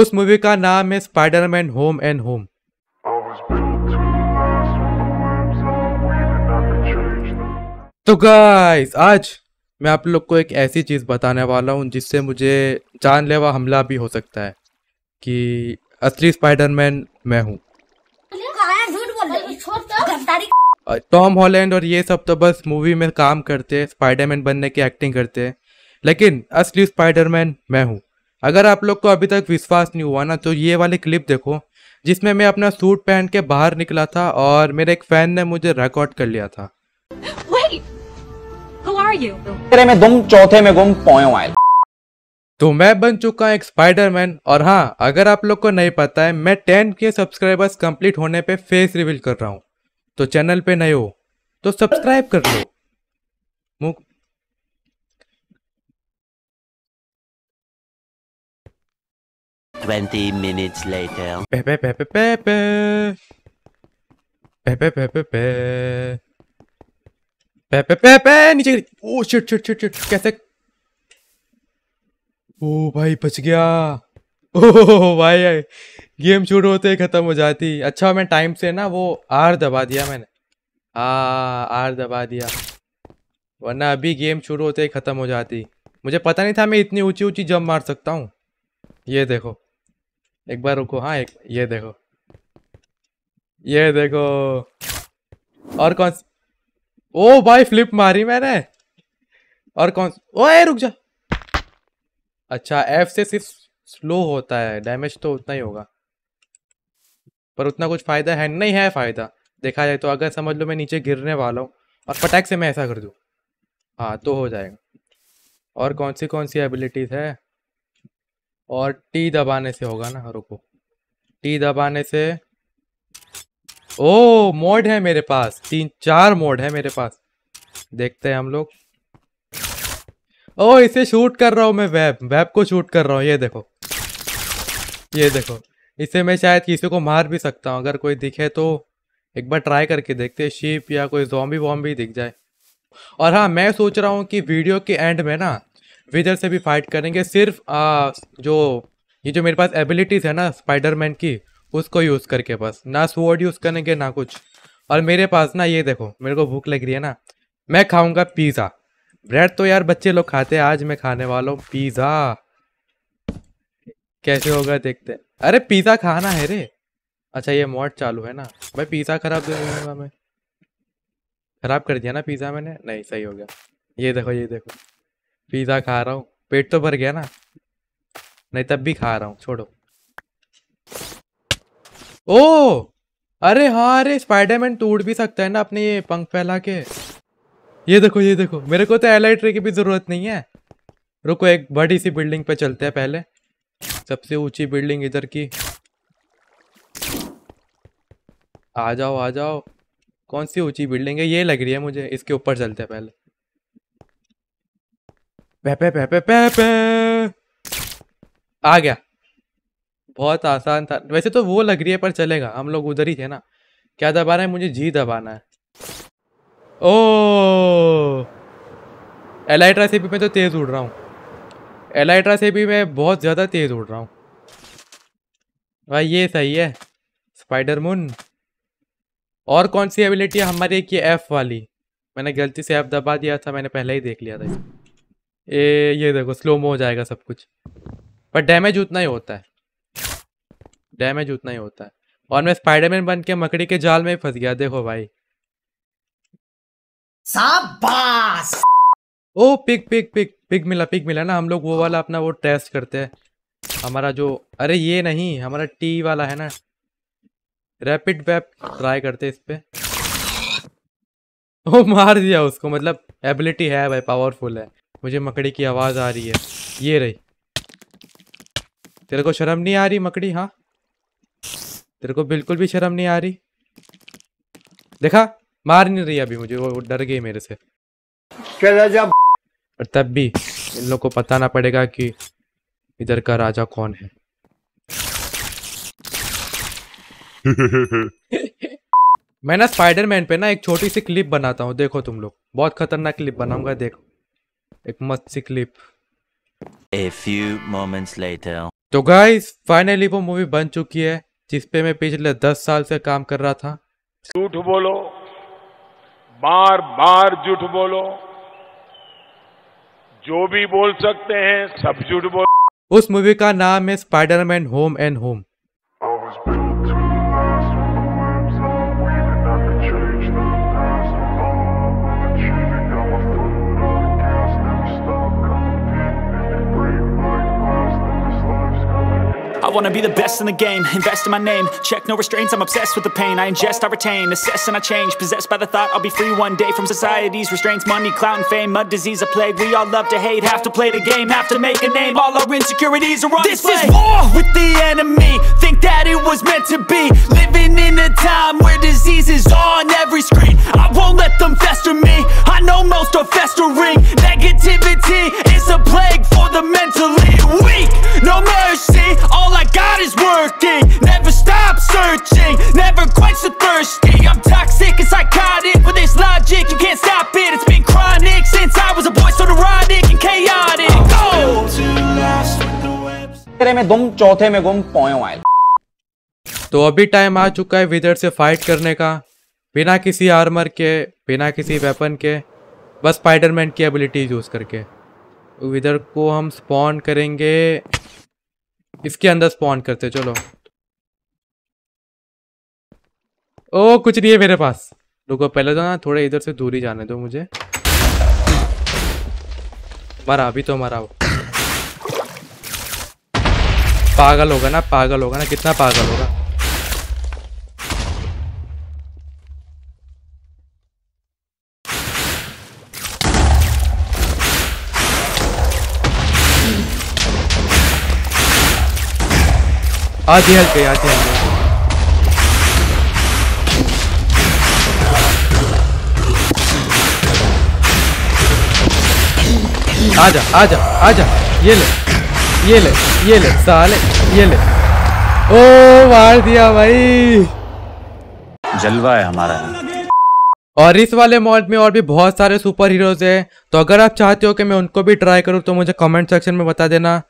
उस मूवी का नाम है स्पाइडरमैन होम एंड होम तो गाइस आज मैं आप लोग को एक ऐसी चीज़ बताने वाला हूँ जिससे मुझे जानलेवा हमला भी हो सकता है कि असली स्पाइडरमैन मैं हूँ टॉम हॉलैंड और ये सब तो बस मूवी में काम करते हैं स्पाइडरमैन बनने की एक्टिंग करते हैं लेकिन असली स्पाइडरमैन मैं हूँ अगर आप लोग को अभी तक विश्वास नहीं हुआ ना तो ये वाली क्लिप देखो जिसमें मैं अपना सूट पहन के बाहर निकला था और मेरे एक फैन ने मुझे रिकॉर्ड कर लिया था तो मैं बन चुका एक स्पाइडरमैन और हाँ अगर आप लोग को नहीं पता है मैं टेन के सब्सक्राइबर्स कंप्लीट होने पे फेस रिवील कर रहा हूँ तो चैनल पे नए हो तो सब्सक्राइब कर लो Twenty minutes later. Pepe नीचे ओ शिट शिट शिट शिट कैसे? ओ भाई बच गया. ओह भाई गेम शुरू होते ही खत्म हो जाती. अच्छा मैं टाइम से ना वो आर दबा दिया मैंने. आ आर दबा दिया. वरना अभी गेम शुरू होते ही ख़त्म हो जाती मुझे पता नहीं था मैं इतनी ऊंची ऊंची जंप मार सकता हूँ ये देखो एक बार रुको हाँ एक ये देखो ये देखो और कौन ओ भाई फ्लिप मारी मैंने और कौन ए रुक जा अच्छा एफ से सिर्फ स्लो होता है डैमेज तो उतना ही होगा पर उतना कुछ फायदा है नहीं है फायदा देखा जाए तो अगर समझ लो मैं नीचे गिरने वाला हूँ और फटाक से मैं ऐसा कर दूँ हाँ तो हो जाएगा और कौन सी कौन सी एबिलिटीज है और टी दबाने से होगा ना रुको टी दबाने से ओ मोड है मेरे पास तीन चार मोड है मेरे पास देखते हैं हम लोग ओ इसे शूट कर रहा हूँ मैं वेब वेब को शूट कर रहा हूँ ये देखो ये देखो इसे मैं शायद किसी को मार भी सकता हूँ अगर कोई दिखे तो एक बार ट्राई करके देखते शिप या कोई जॉम्बी वॉम्बी दिख जाए और हाँ मैं सोच रहा हूँ कि वीडियो के एंड में ना विदर से भी फाइट करेंगे सिर्फ आ, जो ये जो मेरे पास एबिलिटीज़ है ना स्पाइडरमैन की उसको यूज़ करके बस ना स्वॉर्ड यूज़ करेंगे ना कुछ और मेरे पास ना ये देखो मेरे को भूख लग रही है ना मैं खाऊंगा पिज़्ज़ा ब्रेड तो यार बच्चे लोग खाते हैं आज मैं खाने वाला हूँ पिज़्ज़ा कैसे होगा देखते अरे पिज़्ज़ा खाना है रे अच्छा ये मॉड चालू है ना भाई पिज़्ज़ा ख़राब दे दूँगा मैं ख़राब कर दिया ना पिज़्ज़ा मैंने नहीं सही हो गया ये देखो ये देखो पिज्जा खा रहा हूँ पेट तो भर गया ना नहीं तब भी खा रहा हूँ छोड़ो ओ अरे हाँ अरे स्पाइडरमैन टूट भी सकता है ना अपने ये पंख फैला के ये देखो ये देखो मेरे को तो एलाइट की भी ज़रूरत नहीं है रुको एक बड़ी सी बिल्डिंग पे चलते हैं पहले सबसे ऊंची बिल्डिंग इधर की आ जाओ आ जाओ कौन सी ऊंची बिल्डिंग है ये लग रही है मुझे इसके ऊपर चलते हैं पहले पेपे पेपे पेपे आ गया बहुत आसान था वैसे तो वो लग रही है पर चलेगा हम लोग उधर ही थे ना क्या दबाना है मुझे जी दबाना है ओ एलाइट्रा से भी मैं तो तेज़ उड़ रहा हूँ एलाइट्रा से भी मैं बहुत ज़्यादा तेज़ उड़ रहा हूँ भाई ये सही है स्पाइडर मून और कौन सी एबिलिटी है हमारी ये एफ़ वाली मैंने गलती से एफ़ दबा दिया था मैंने पहले ही देख लिया था ए, ये देखो स्लो मो हो जाएगा सब कुछ पर डैमेज उतना ही होता है डैमेज उतना ही होता है और मैं स्पाइडरमैन बन के मकड़ी के जाल में फंस गया देखो भाई ओ पिक पिक पिक पिक मिला पिक मिला ना हम लोग वो वाला अपना वो टेस्ट करते हैं हमारा जो अरे ये नहीं हमारा टी वाला है ना रैपिड वेप ट्राई करते इस पे ओ मार दिया उसको मतलब एबिलिटी है भाई पावरफुल है मुझे मकड़ी की आवाज़ आ रही है ये रही तेरे को शर्म नहीं आ रही मकड़ी हाँ तेरे को बिल्कुल भी शर्म नहीं आ रही देखा मार नहीं रही अभी मुझे वो डर गई मेरे से चला जा पर तब भी इन लोग को पता ना पड़ेगा कि इधर का राजा कौन है मैं ना स्पाइडरमैन पे ना एक छोटी सी क्लिप बनाता हूँ देखो तुम लोग बहुत खतरनाक क्लिप बनाऊंगा देखो एक मस्त सी clip a few moments later तो गाइस फाइनली वो मूवी बन चुकी है जिसपे मैं पिछले दस साल से काम कर रहा था झूठ बोलो बार बार झूठ बोलो जो भी बोल सकते हैं सब झूठ बोलो उस मूवी का नाम है Spiderman home and home wanna be the best in the game Invest in my name, check no restraints I'm obsessed with the pain I ingest, I retain, assess and I change Possessed by the thought I'll be free one day From society's restraints, money, clout and fame Mud disease, a plague, we all love to hate Have to play the game, have to make a name All our insecurities are on this display This is war with the enemy Think that it was meant to be Living in a time where disease is on every screen I won't let them fester me I know most are festering Negativity is a plague for the mentally searching Never quench the thirsty I'm toxic and psychotic With this logic, you can't stop it It's been chronic since I was a boy So neurotic and chaotic Go! तेरे में गुम चौथे में गुम पोयो आए तो अभी time आ चुका है विदर से फाइट करने का बिना किसी आर्मर के बिना किसी वेपन के बस स्पाइडरमैन की एबिलिटी यूज़ करके विदर को हम स्पॉन करेंगे इसके अंदर स्पॉन करते चलो ओ कुछ नहीं है मेरे पास रुको पहले तो ना थोड़े इधर से दूरी जाने दो मुझे मरा अभी तो मरा वो पागल होगा ना पागल होगा ना कितना पागल होगा आधी हल्के आधी हल्के आजा आजा आजा ये ले ये ले ये ले साले ये ले ओ मार दिया भाई जलवा है हमारा और इस वाले मॉड में और भी बहुत सारे सुपर हीरोज हैं तो अगर आप चाहते हो कि मैं उनको भी ट्राई करूँ तो मुझे कमेंट सेक्शन में बता देना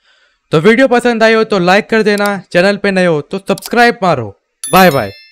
तो वीडियो पसंद आई हो तो लाइक कर देना चैनल पे नए हो तो सब्सक्राइब मारो बाय बाय